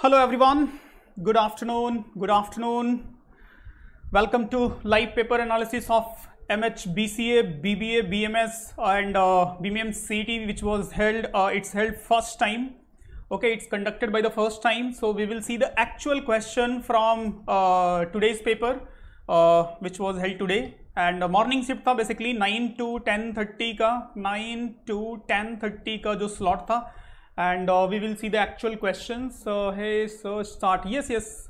Hello everyone, good afternoon, good afternoon. Welcome to live paper analysis of MHBCA, BBA, BMS and uh, BMM CT which was held, uh, it's held first time. Okay, it's conducted by the first time. So we will see the actual question from uh, today's paper uh, which was held today. And uh, morning shift था basically 9 to 10:30 ka. 9 to 10:30 ka jo slot tha and uh, we will see the actual questions. So, hey, so start. Yes, yes.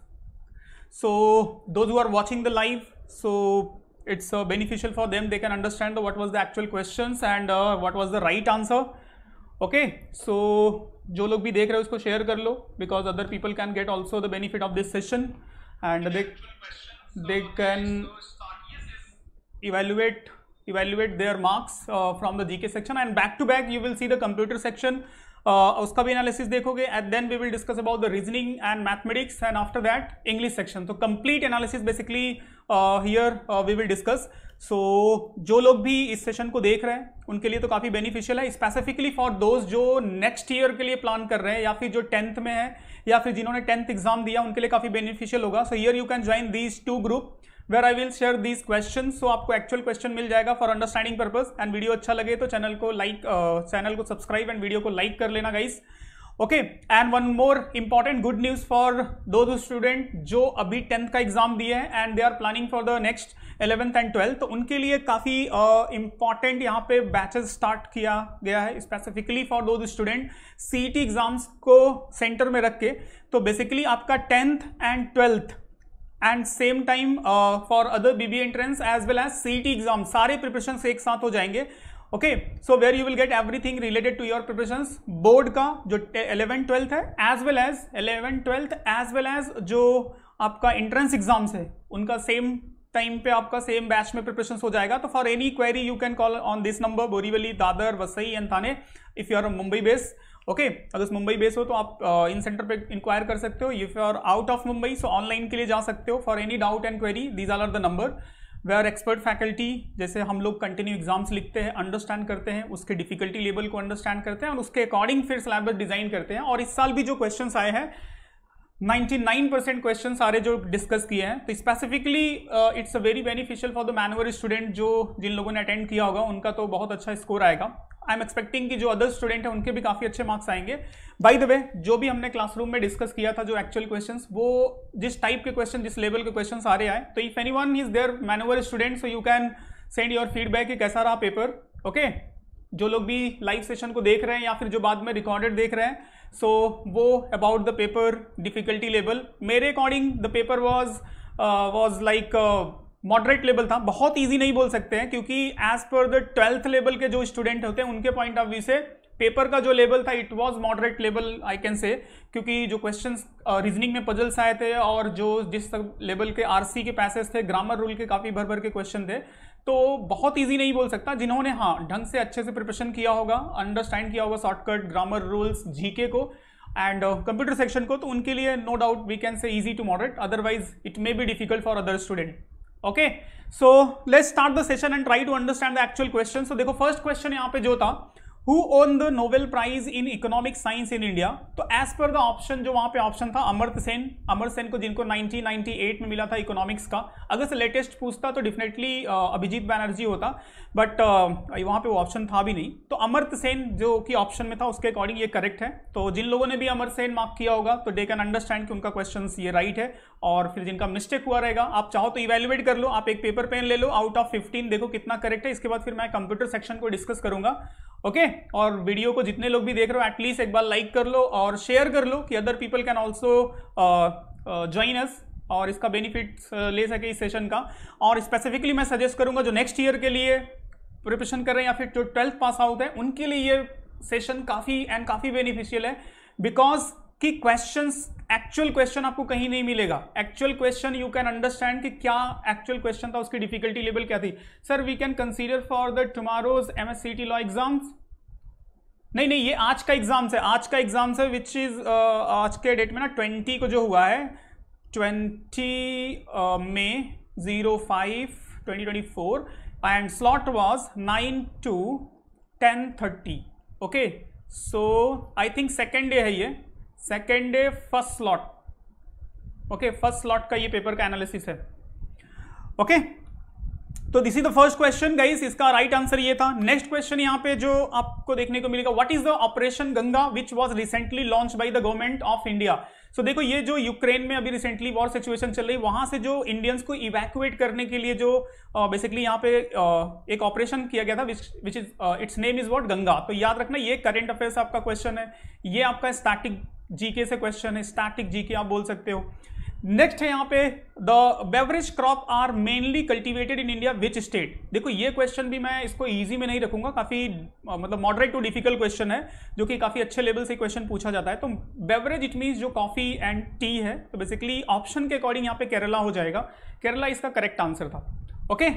So, those who are watching the live, so it's uh, beneficial for them. They can understand what was the actual questions and uh, what was the right answer. Okay. So, जो लोग भी देख रहे हो उसको share कर लो because other people can get also the benefit of this session and they they can evaluate their marks uh, from the GK section and back to back you will see the computer section uh, उसका भी analysis देखोगे and then we will discuss about the reasoning and mathematics and after that English section तो basically uh, here uh, we will discuss so जो लोग भी इस session को देख रहे हैं उनके लिए तो काफ़ी बेनिफिशियल है स्पेसिफिकली फॉर दोज जो नेक्स्ट ईयर के लिए प्लान कर रहे हैं या फिर जो टेंथ में है या फिर जिन्होंने टेंथ एग्जाम दिया उनके लिए काफ़ी बेनिफिशियल होगा so here you can join these two group where I will share these question so आपको एक्चुअल क्वेश्चन मिल जाएगा for understanding purpose and video अच्छा लगे तो चैनल को लाइक चैनल uh, को सब्सक्राइब एंड वीडियो को लाइक कर लेना guys okay and one more important good news for those student जो अभी टेंथ का एग्जाम दिए हैं and they are planning for the next eleventh and twelfth तो उनके लिए काफ़ी इंपॉर्टेंट uh, यहाँ पे बैचेस स्टार्ट किया गया है स्पेसिफिकली फॉर दो स्टूडेंट सी एग्जाम्स को सेंटर में रख के तो बेसिकली आपका tenth and twelfth and same time for other बीबी entrance as well as CET exam सारे प्रिपरेशन एक साथ हो जाएंगे okay so where you will get everything related to your preparation board का जो इलेवन ट्वेल्थ है as well as eleven twelfth as well as जो आपका एंट्रेंस एग्जाम्स है उनका सेम टाइम पे आपका सेम बैच में प्रिपरेशन हो जाएगा तो for any query you can call on this number Borivali Dadar Vasai and Thane if you are Mumbai based okay अगर मुंबई बेस हो तो आप इन सेंटर पे इंक्वायर कर सकते हो if you are out of Mumbai so online के लिए जा सकते हो for any doubt and query these are the number they are expert faculty जैसे हम लोग कंटिन्यू एग्जाम्स लिखते हैं अंडरस्टैंड करते हैं उसके डिफिकल्टी लेवल को अंडरस्टैंड करते हैं और उसके अकॉर्डिंग फिर सिलेबस डिजाइन करते हैं और इस साल भी जो क्वेश्चन आए हैं 99 परसेंट क्वेश्चन सारे जो डिस्कस किए हैं तो specifically it's a very beneficial for the manual student जो जिन लोगों ने अटेंड किया होगा उनका तो बहुत अच्छा स्कोर आएगा आई एम एक्सपेक्टिंग कि जो अदर स्टूडेंट हैं उनके भी काफ़ी अच्छे मार्क्स आएंगे बाई द वे जो भी हमने क्लासरूम में डिस्कस किया था जो एक्चुअल क्वेश्चन वो जिस टाइप के क्वेश्चन जिस लेवल के क्वेश्चन आ रहे हैं तो if anyone is there manual student so you can send your feedback कि कैसा रहा पेपर ओके जो लोग भी लाइव सेशन को देख रहे हैं या फिर जो बाद में रिकॉर्डेड देख रहे हैं सो so, वो about the paper difficulty level मेरे according the paper was was like moderate level था बहुत इजी नहीं बोल सकते हैं क्योंकि as per the twelfth level के जो स्टूडेंट होते हैं उनके पॉइंट ऑफ व्यू से पेपर का जो लेवल था it was moderate level I can say क्योंकि जो क्वेश्चंस रीजनिंग में पजल्स आए थे और जो जिस लेवल के आरसी के पैसेज थे ग्रामर रूल के काफ़ी भर भर के क्वेश्चन थे तो बहुत इजी नहीं बोल सकता जिन्होंने हाँ ढंग से अच्छे से प्रिपरेशन किया होगा अंडरस्टैंड किया होगा शॉर्टकट ग्रामर रूल्स जीके को एंड कंप्यूटर सेक्शन को तो उनके लिए no doubt we can say easy to moderate otherwise it may be difficult for other student okay so let's start the session and try to understand the actual question so देखो first question यहां पे जो था who won the Nobel prize in economic science in India तो as per the option जो वहां पे option था अमर्त सेन अमर सेन को जिनको 1998 में मिला था इकोनॉमिक्स का अगर से लेटेस्ट पूछता तो डेफिनेटली अभिजीत बैनर्जी होता बट वहां पे वो ऑप्शन था भी नहीं तो अमर्त सेन जो कि ऑप्शन में था उसके अकॉर्डिंग ये करेक्ट है तो जिन लोगों ने भी अमर सेन मार्क किया होगा तो डे कैन अंडरस्टैंड कि उनका क्वेश्चन ये राइट है और फिर जिनका मिस्टेक हुआ रहेगा आप चाहो तो इवेल्युएट कर लो आप एक पेपर पेन ले लो आउट ऑफ फिफ्टीन देखो कितना करेक्ट है इसके बाद फिर मैं कंप्यूटर सेक्शन को डिस्कस करूंगा ओके okay? और वीडियो को जितने लोग भी देख रहे हो एटलीस्ट एक बार लाइक कर लो और शेयर कर लो कि other people can also join us और इसका बेनिफिट uh, ले सके इस सेशन का और स्पेसिफिकली मैं सजेस्ट करूंगा जो नेक्स्ट ईयर के लिए प्रिपरेशन कर रहे हैं या फिर जो ट्वेल्थ पास आउट है उनके लिए ये सेशन काफ़ी एंड काफ़ी बेनिफिशियल है बिकॉज कि क्वेश्चन एक्चुअल क्वेश्चन आपको कहीं नहीं मिलेगा actual question you can understand कि क्या एक्चुअल क्वेश्चन था उसकी डिफिकल्टी लेवल क्या थी sir we can consider for the tomorrow's M S C T law exams नहीं नहीं ये आज का एग्जाम से आज का एग्जाम से विच इज आज के डेट में ना ट्वेंटी को जो हुआ है twenty May zero five twenty twenty four and slot was nine to ten thirty okay so I think second day है ये second day first slot okay first slot का ये पेपर का एनालिसिस है ओके okay? तो this is the first question guys इसका right right answer ये था नेक्स्ट क्वेश्चन यहाँ पे जो आपको देखने को मिलेगा what is the operation Ganga which was recently launch by the government of India so देखो ये जो यूक्रेन में अभी रिसेंटली वॉर सिचुएशन चल रही है वहां से जो इंडियंस को इवैक्यूएट करने के लिए जो बेसिकली uh, यहाँ पे uh, एक ऑपरेशन किया गया था which is its name is what Ganga तो याद रखना ये करेंट अफेयर्स आपका क्वेश्चन है ये आपका स्टैटिक जीके से क्वेश्चन है स्टैटिक जीके आप बोल सकते हो नेक्स्ट है यहाँ पे the beverage crop are mainly cultivated in India which state देखो ये क्वेश्चन भी मैं इसको इजी में नहीं रखूंगा काफी मतलब मॉडरेट टू डिफिकल्ट क्वेश्चन है जो कि काफी अच्छे लेवल से क्वेश्चन पूछा जाता है तो बेवरेज इट मीन्स जो कॉफी एंड टी है तो बेसिकली ऑप्शन के अकॉर्डिंग यहाँ पे केरला हो जाएगा केरला इसका करेक्ट आंसर था ओके okay?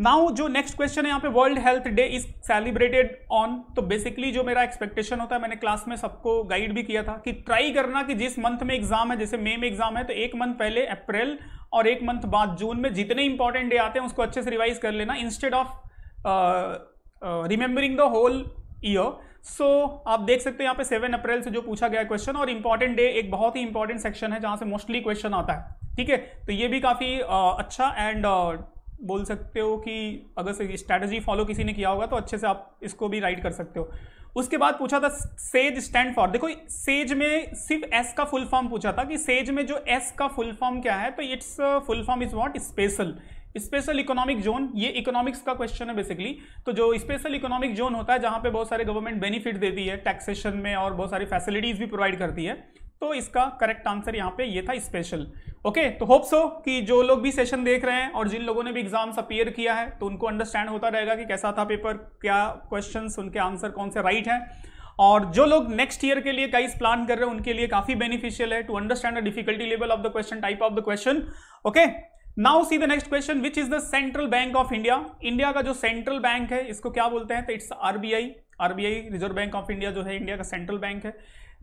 नाउ जो नेक्स्ट क्वेश्चन है यहाँ पे world health day is celebrated on तो बेसिकली जो मेरा एक्सपेक्टेशन होता है मैंने क्लास में सबको गाइड भी किया था कि ट्राई करना कि जिस मंथ में एग्जाम है जैसे मई में एग्जाम है तो एक मंथ पहले अप्रैल और एक मंथ बाद जून में जितने इंपॉर्टेंट डे आते हैं उसको अच्छे से रिवाइज कर लेना instead of remembering the whole year so आप देख सकते हो यहाँ पे सेवन अप्रैल से जो पूछा गया क्वेश्चन और इंपॉर्टेंट डे एक बहुत ही इंपॉर्टेंट सेक्शन है जहां से मोस्टली क्वेश्चन आता है ठीक है तो ये भी काफी uh, अच्छा एंड बोल सकते हो कि अगर स्ट्रैटेजी फॉलो किसी ने किया होगा तो अच्छे से आप इसको भी राइट कर सकते हो उसके बाद पूछा था सेज स्टैंड फॉर देखो सेज में सिर्फ एस का फुल फॉर्म पूछा था कि सेज में जो एस का फुल फॉर्म क्या है तो its full form is what special special economic zone ये इकोनॉमिक्स का क्वेश्चन है बेसिकली तो जो स्पेशल इकोनॉमिक जोन होता है जहां पे बहुत सारे गवर्नमेंट बेनिफिट देती है टैक्सेशन में और बहुत सारी फैसिलिटीज भी प्रोवाइड करती है तो इसका करेक्ट आंसर यहाँ पे ये था स्पेशल ओके तो होप सो कि जो लोग भी सेशन देख रहे हैं और जिन लोगों ने भी एग्जाम्स अपीयर किया है तो उनको अंडरस्टैंड होता रहेगा कि कैसा था पेपर क्या क्वेश्चन उनके आंसर कौन से राइट हैं और जो लोग नेक्स्ट ईयर के लिए काइस प्लान कर रहे हैं उनके लिए काफी बेनिफिशियल है to understand the difficulty level of the question type of the question okay now see the next question which is the central bank of India India का जो सेंट्रल बैंक है इसको क्या बोलते हैं तो it's RBI RBI Reserve Bank of India जो है इंडिया का सेंट्रल बैंक है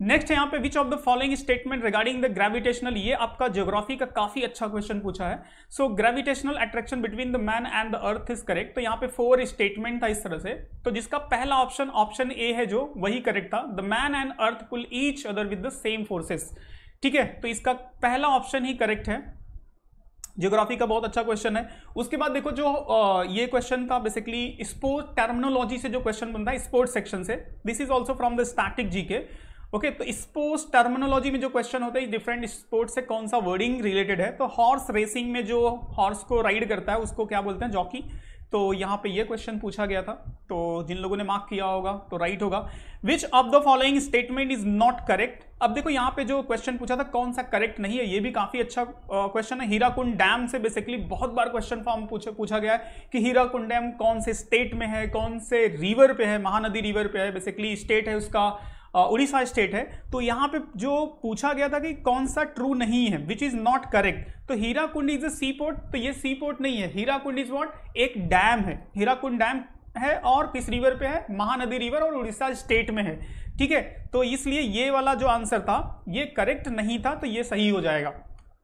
नेक्स्ट है यहाँ पे which of the following statement regarding the gravitational ये आपका ज्योग्राफी का काफी अच्छा क्वेश्चन पूछा है so gravitational attraction between the man and the earth is correct तो यहाँ पे फोर स्टेटमेंट था इस तरह से तो जिसका पहला ऑप्शन ऑप्शन ए है जो वही करेक्ट था the man and earth pull each other with the same forces ठीक है तो इसका पहला ऑप्शन ही करेक्ट है ज्योग्राफी का बहुत अच्छा क्वेश्चन है उसके बाद देखो जो ये क्वेश्चन था बेसिकली स्पोर्ट टर्मिनोलॉजी से जो क्वेश्चन बनता है स्पोर्ट सेक्शन से this is also from the static G K okay तो स्पोर्ट्स टर्मिनोलॉजी में जो क्वेश्चन होता है डिफरेंट स्पोर्ट्स से कौन सा वर्डिंग रिलेटेड है तो हॉर्स रेसिंग में जो हॉर्स को राइड करता है उसको क्या बोलते हैं जॉकी तो यहाँ पे ये क्वेश्चन पूछा गया था तो जिन लोगों ने मार्क किया होगा तो राइट होगा which of the following statement is not correct अब देखो यहाँ पे जो क्वेश्चन पूछा था कौन सा करेक्ट नहीं है ये भी काफी अच्छा क्वेश्चन है हीराकुंड डैम से बेसिकली बहुत बार क्वेश्चन फॉर्म पूछा पूछा गया है कि हीराकुंड डैम कौन से स्टेट में है कौन से रिवर पे है महानदी रिवर पे है बेसिकली स्टेट है उसका उड़ीसा स्टेट है तो यहाँ पे जो पूछा गया था कि कौन सा ट्रू नहीं है विच इज़ नॉट करेक्ट तो हीरा Hirakud is a C port तो ये सी पोर्ट नहीं है हीरा कुंड इज़ वॉट एक डैम है हीरा कुंड डैम है और किस रिवर पे है महानदी रिवर और उड़ीसा स्टेट में है ठीक है तो इसलिए ये वाला जो आंसर था ये करेक्ट नहीं था तो ये सही हो जाएगा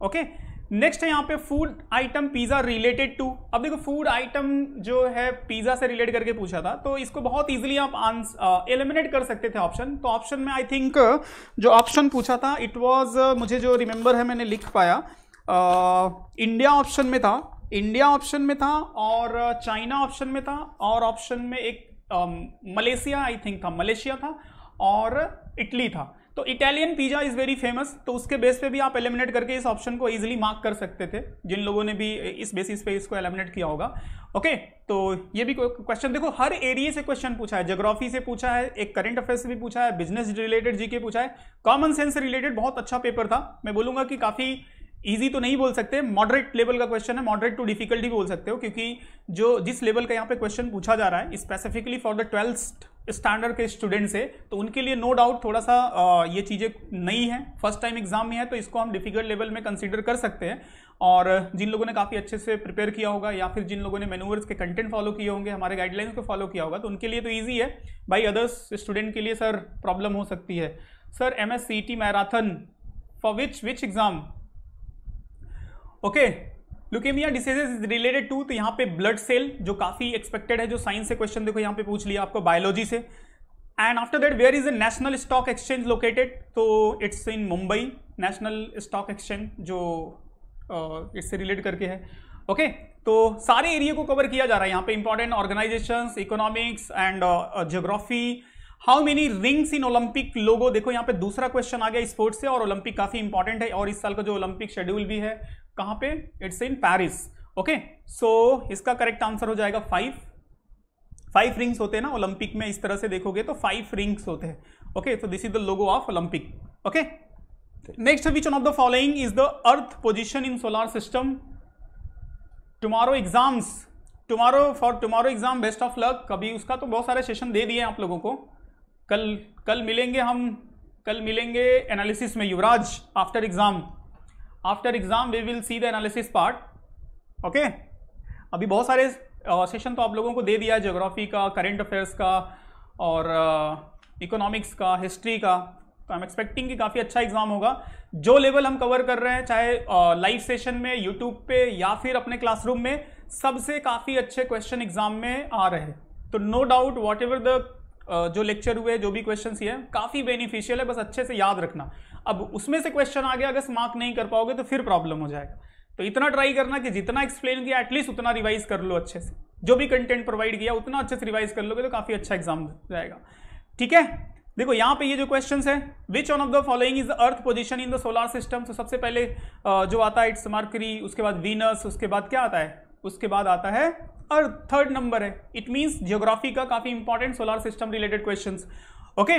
ओके okay? नेक्स्ट है यहाँ पे food item pizza related to अब देखो फूड आइटम जो है पिज़्ज़ा से रिलेट करके पूछा था तो इसको बहुत इजीली आप एलिमिनेट कर सकते थे ऑप्शन तो ऑप्शन में आई थिंक जो ऑप्शन पूछा था इट वाज मुझे जो रिमेंबर है मैंने लिख पाया इंडिया uh, ऑप्शन में था इंडिया ऑप्शन में था और चाइना ऑप्शन में था और ऑप्शन में एक मलेशिया आई थिंक था मलेशिया था और इटली था तो Italian pizza is very famous तो उसके बेस पे भी आप एलिमिनेट करके इस ऑप्शन को इजिली मार्क कर सकते थे जिन लोगों ने भी इस बेसिस पे इसको एलिमिनेट किया होगा ओके तो ये भी क्वेश्चन देखो हर एरिया से क्वेश्चन पूछा है जोग्राफी से पूछा है एक करंट अफेयर से भी पूछा है बिजनेस रिलेटेड जीके पूछा है कॉमन सेंस रिलेटेड बहुत अच्छा पेपर था मैं बोलूंगा कि काफ़ी ईजी तो नहीं बोल सकते मॉडरेट लेवल का क्वेश्चन है मॉडरेट टू डिफिकल्टी बोल सकते हो क्योंकि जो जिस लेवल का यहाँ पे क्वेश्चन पूछा जा रहा है specifically for the twelfth standard के स्टूडेंट्स है तो उनके लिए नो डाउट थोड़ा सा ये चीज़ें नई है फर्स्ट टाइम एग्जाम में है तो इसको हम डिफिकल्ट लेवल में कंसिडर कर सकते हैं और जिन लोगों ने काफ़ी अच्छे से प्रिपेयर किया होगा या फिर जिन लोगों ने मेनूवर्स के कंटेंट फॉलो किए होंगे हमारे गाइडलाइंस को फॉलो किया होगा तो उनके लिए तो ईजी है बाई अदर्स स्टूडेंट के लिए सर प्रॉब्लम हो सकती है sir M S C T marathon for which which exam okay leukemia diseases is related to तो यहाँ पे ब्लड सेल जो काफी एक्सपेक्टेड है जो साइंस से क्वेश्चन देखो यहाँ पे पूछ लिया आपको बायोलॉजी से and after that where is a national stock exchange located तो it's in Mumbai national stock exchange जो इससे रिलेट करके है ओके okay, तो सारे एरिया को कवर किया जा रहा है यहाँ पे important organisation economics and geography how many rings in Olympic logo देखो यहाँ पे दूसरा क्वेश्चन आ गया स्पोर्ट्स से और ओलंपिक काफी इंपॉर्टेंट है और इस साल का जो ओलंपिक शेड्यूल भी है कहां पे it's in Paris okay so इसका करेक्ट आंसर हो जाएगा फाइव फाइव रिंग्स होते हैं ना ओलंपिक में इस तरह से देखोगे तो फाइव रिंग्स होते हैं okay so this is the logo of Olympic okay next which one of the following is the earth position in solar system tomorrow exams tomorrow for tomorrow exam best of luck कभी उसका तो बहुत सारे session दे दिए आप लोगों को कल कल मिलेंगे हम कल मिलेंगे एनालिसिस में Yuvraj after exam after exam we will see the analysis part okay अभी बहुत सारे सेशन तो आप लोगों को दे दिया जोग्राफी का करेंट अफेयर्स का और इकोनॉमिक्स uh, का हिस्ट्री का तो आई एम एक्सपेक्टिंग कि काफ़ी अच्छा एग्जाम होगा जो लेवल हम कवर कर रहे हैं चाहे लाइव uh, सेशन में यूट्यूब पे या फिर अपने क्लासरूम में सबसे काफ़ी अच्छे क्वेश्चन एग्जाम में आ रहे हैं तो no doubt whatever the जो लेक्चर हुए जो भी क्वेश्चन ये काफ़ी बेनिफिशियल है बस अच्छे से याद रखना अब उसमें से क्वेश्चन आ गया अगर मार्क नहीं कर पाओगे तो फिर प्रॉब्लम हो जाएगा तो इतना ट्राई करना कि जितना एक्सप्लेन किया एटलीस्ट उतना रिवाइज कर लो अच्छे से जो भी कंटेंट प्रोवाइड किया उतना अच्छे से रिवाइज कर लोगे तो काफ़ी अच्छा एग्जाम जाएगा ठीक है देखो यहाँ पे ये जो क्वेश्चन है which one of the following is earth position in the solar system तो सबसे पहले जो आता है इट्स मार्क्री उसके बाद वीनस उसके बाद क्या आता है उसके बाद आता है और थर्ड नंबर है इट मीन्स जियोग्राफी का काफी important solar system related question okay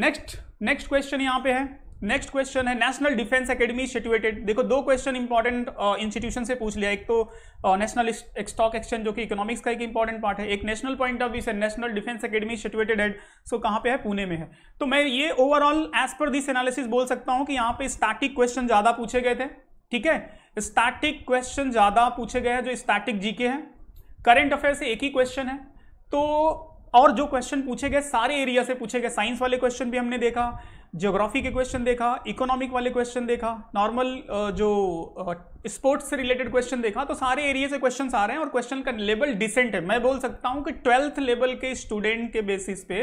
next next question यहाँ पे है नेक्स्ट क्वेश्चन है नेशनल डिफेंस एकेडमी सिचुएटेड देखो दो क्वेश्चन इंपॉर्टेंट इंस्टीट्यूशन से पूछ लिया एक तो नेशनल स्टॉक एक्सचेंज जो कि इकोनॉमिक्स का एक इंपॉर्टेंट पार्ट है एक नेशनल पॉइंट ऑफ व्यू से नेशनल डिफेंस एकेडमी सिचुएटेड है सो कहाँ पे है पुणे में है तो मैं ये overall as per this analysis बोल सकता हूँ कि यहाँ पे स्टैटिक क्वेश्चन ज्यादा पूछे गए थे ठीक है स्टैटिक क्वेश्चन ज्यादा पूछे गए हैं जो स्टैटिक जीके हैं करेंट अफेयर से एक ही क्वेश्चन है तो और जो क्वेश्चन पूछे गए सारे एरिया से पूछे गए साइंस वाले क्वेश्चन भी हमने देखा ज्योग्राफी के क्वेश्चन देखा इकोनॉमिक वाले क्वेश्चन देखा नॉर्मल जो स्पोर्ट्स से रिलेटेड क्वेश्चन देखा तो सारे एरिया से क्वेश्चन आ रहे हैं और क्वेश्चन का लेवल डिसेंट है मैं बोल सकता हूं कि ट्वेल्थ लेवल के स्टूडेंट के बेसिस पे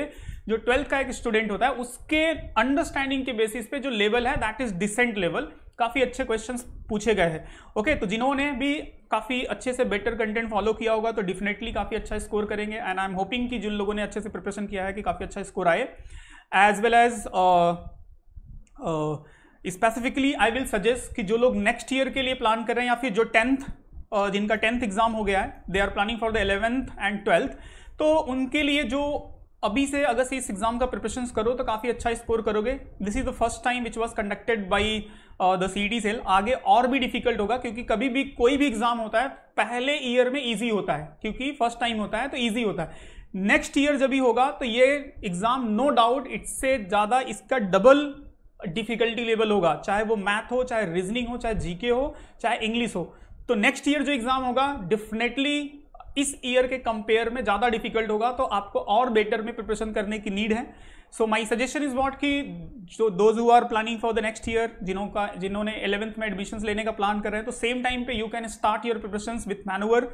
जो ट्वेल्थ का एक स्टूडेंट होता है उसके अंडरस्टैंडिंग के बेसिस पे जो लेवल है दैट इज डिसेंट लेवल काफ़ी अच्छे क्वेश्चन पूछे गए हैं ओके तो जिन्होंने भी काफ़ी अच्छे से बेटर कंटेंट फॉलो किया होगा तो डेफिनेटली काफ़ी अच्छा स्कोर करेंगे एंड आई एम होपिंग कि जिन लोगों ने अच्छे से प्रिपरेशन किया है कि काफ़ी अच्छा स्कोर आए as well as specifically I will suggest कि जो लोग नेक्स्ट ईयर के लिए प्लान कर रहे हैं या फिर जो टेंथ uh, जिनका टेंथ एग्जाम हो गया है they are planning for the eleventh and twelfth तो उनके लिए जो अभी से अगर से इस एग्जाम का प्रिपरेशन करो तो काफ़ी अच्छा स्कोर करोगे this is the first time which was conducted by the C D cell आगे और भी डिफिकल्ट होगा क्योंकि कभी भी कोई भी एग्जाम होता है पहले ईयर में ईजी होता है क्योंकि फर्स्ट टाइम होता है तो ईजी होता है नेक्स्ट ईयर जब भी होगा तो ये एग्जाम नो डाउट इट्स से ज़्यादा इसका डबल डिफिकल्टी लेवल होगा चाहे वो मैथ हो चाहे रीजनिंग हो चाहे जीके हो चाहे इंग्लिश हो तो नेक्स्ट ईयर जो एग्जाम होगा डेफिनेटली इस ईयर के कंपेयर में ज़्यादा डिफिकल्ट होगा तो आपको और बेटर में प्रिपरेशन करने की नीड है so my suggestion is what कि जो those who are planning for the next year जिन्हों का जिन्होंने एलेवंथ में एडमिशन लेने का प्लान कर रहे हैं तो सेम टाइम पे you can start your preparation with manner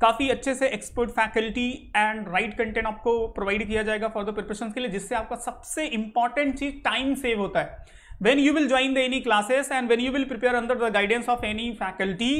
काफ़ी अच्छे से expert faculty and right content आपको प्रोवाइड किया जाएगा फॉर द प्रिपरेशन के लिए जिससे आपका सबसे इंपॉर्टेंट चीज़ टाइम सेव होता है when you will join the any classes and when you will prepare under the guidance of any faculty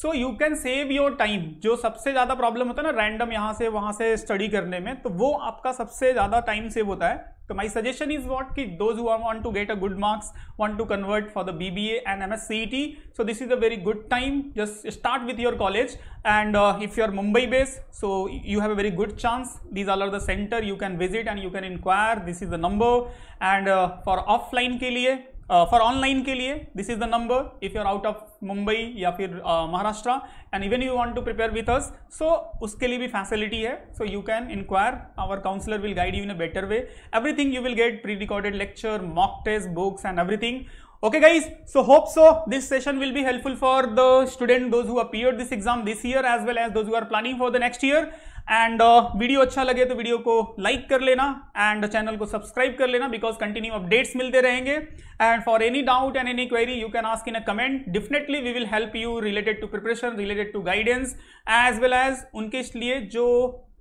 so you can save your time जो सबसे ज़्यादा प्रॉब्लम होता है ना रैंडम यहाँ से वहाँ से स्टडी करने में तो वो आपका सबसे ज़्यादा टाइम सेव होता है तो माई सजेशन इज वॉट कि those who want to get a good marks want to convert for the B B A and M S C T so this is a very good time just start with your college and if you are Mumbai base so you have a very good chance these are the centre you can visit and you can enquire this is the number and for offline के लिए for uh, online के लिए this is the number if you are out of Mumbai या फिर Maharashtra and even you want to prepare with us so उसके लिए भी facility है so you can enquire our counsellor will guide you in a better way everything you will get pre recorded lecture mock test books and everything okay guys so hope so this session will be helpful for the student those who appeared this exam this year as well as those who are planning for the next year and video अच्छा लगे तो video को like कर लेना and channel को subscribe कर लेना because continue updates मिलते रहेंगे and for any doubt and any query you can ask in a comment definitely we will help you related to preparation related to guidance as well as उनके लिए जो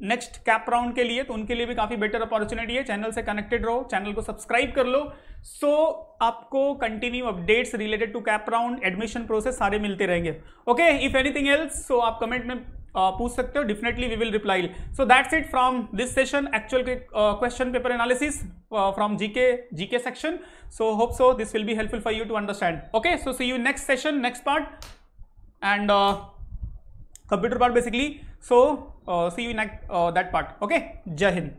next cap round के लिए तो उनके लिए भी काफी बेटर अपॉर्चुनिटी है चैनल से कनेक्टेड रहो चैनल को सब्सक्राइब कर लो सो so, आपको continue updates related to cap round admission process सारे मिलते रहेंगे okay if anything else so आप कमेंट में पूछ सकते हो definitely we will reply so that's it from this session actual question paper analysis from GK GK section so hope so this will be helpful for you to understand okay so see you next session next part and computer part basically so Uh, see you in that, uh, that part okay Jahan.